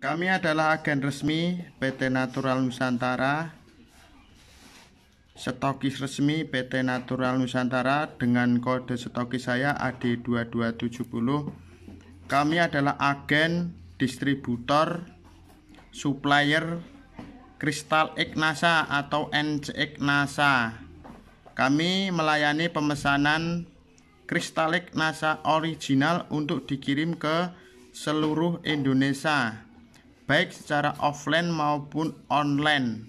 Kami adalah agen resmi PT Natural Nusantara, stokis resmi PT Natural Nusantara dengan kode stokis saya AD2270. Kami adalah agen distributor, supplier kristal Ignasa atau NC Ignasa. Kami melayani pemesanan kristal Ignasa original untuk dikirim ke seluruh Indonesia baik secara offline maupun online.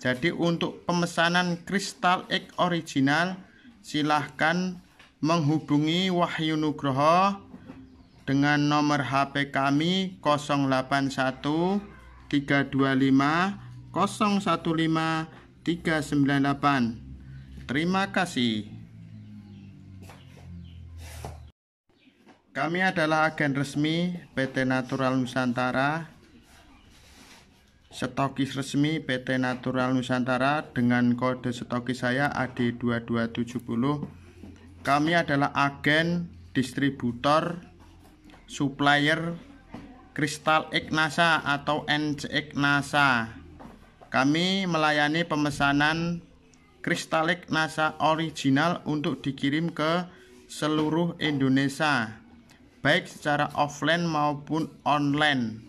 Jadi untuk pemesanan kristal egg original silahkan menghubungi Wahyu Nugroho dengan nomor HP kami 081 325 015 398. Terima kasih. Kami adalah agen resmi PT Natural Nusantara stokis resmi PT Natural Nusantara dengan kode stokis saya AD2270. Kami adalah agen distributor supplier kristal Ignasa atau NC Ignasa. Kami melayani pemesanan kristal Eknasa original untuk dikirim ke seluruh Indonesia baik secara offline maupun online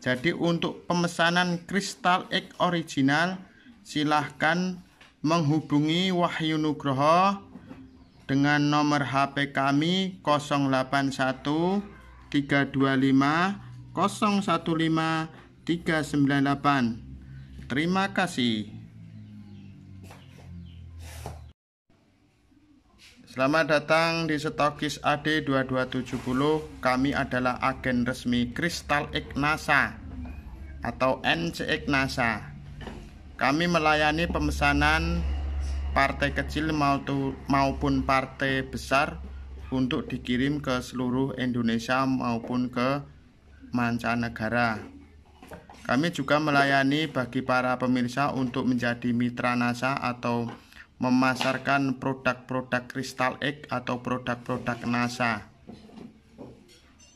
jadi untuk pemesanan kristal X original silahkan menghubungi Wahyu Nugroho dengan nomor HP kami 081 325 015 398. Terima kasih. Selamat datang di Stokis AD2270. Kami adalah agen resmi Kristal Ignasa atau NC Ignasa. Kami melayani pemesanan partai kecil maupun partai besar untuk dikirim ke seluruh Indonesia maupun ke mancanegara. Kami juga melayani bagi para pemirsa untuk menjadi mitra NASA atau memasarkan produk-produk kristal X atau produk-produk NASA.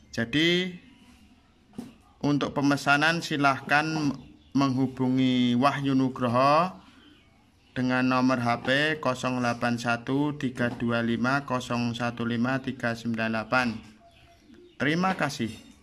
Jadi untuk pemesanan silahkan menghubungi Wahyu Nugroho dengan nomor HP 081325015398. Terima kasih.